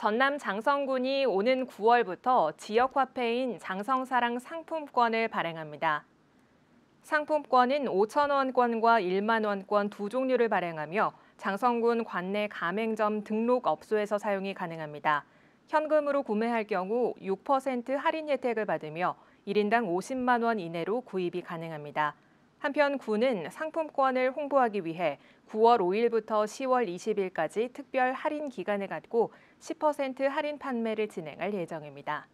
전남 장성군이 오는 9월부터 지역 화폐인 장성사랑 상품권을 발행합니다. 상품권은 5천원권과 1만원권 두 종류를 발행하며 장성군 관내 가맹점 등록 업소에서 사용이 가능합니다. 현금으로 구매할 경우 6% 할인 혜택을 받으며 1인당 50만 원 이내로 구입이 가능합니다. 한편 군은 상품권을 홍보하기 위해 9월 5일부터 10월 20일까지 특별 할인 기간을 갖고 10% 할인 판매를 진행할 예정입니다.